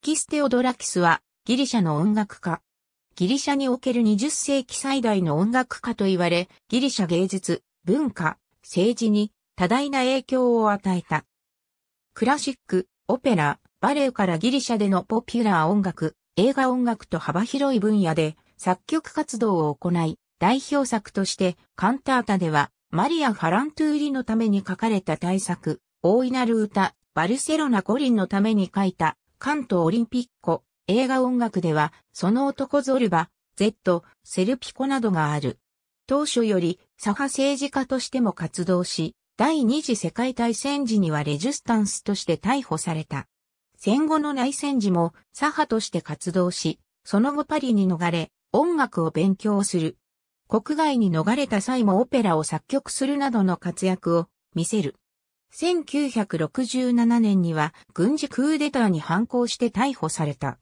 キステオドラキスはギリシャの音楽家。ギリシャにおける20世紀最大の音楽家と言われ、ギリシャ芸術、文化、政治に多大な影響を与えた。クラシック、オペラ、バレエからギリシャでのポピュラー音楽、映画音楽と幅広い分野で作曲活動を行い、代表作としてカンタータではマリア・ファラントゥーリのために書かれた大作、大いなる歌、バルセロナ五輪のために書いた関東オリンピック、映画音楽では、その男ゾルバ、Z、セルピコなどがある。当初より左派政治家としても活動し、第二次世界大戦時にはレジスタンスとして逮捕された。戦後の内戦時も左派として活動し、その後パリに逃れ、音楽を勉強する。国外に逃れた際もオペラを作曲するなどの活躍を見せる。1967年には軍事クーデターに反抗して逮捕された。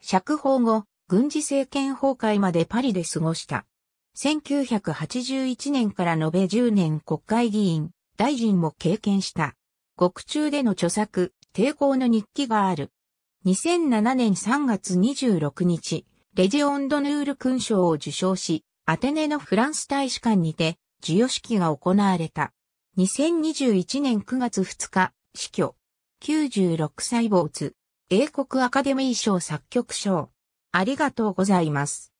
釈放後、軍事政権崩壊までパリで過ごした。1981年から延べ10年国会議員、大臣も経験した。獄中での著作、抵抗の日記がある。2007年3月26日、レジオンドヌール勲章を受章し、アテネのフランス大使館にて、授与式が行われた。2021年9月2日、死去。96歳没。英国アカデミー賞作曲賞。ありがとうございます。